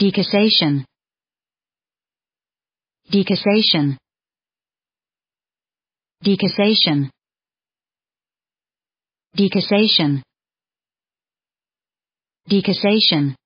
decussation decussation decussation decussation decussation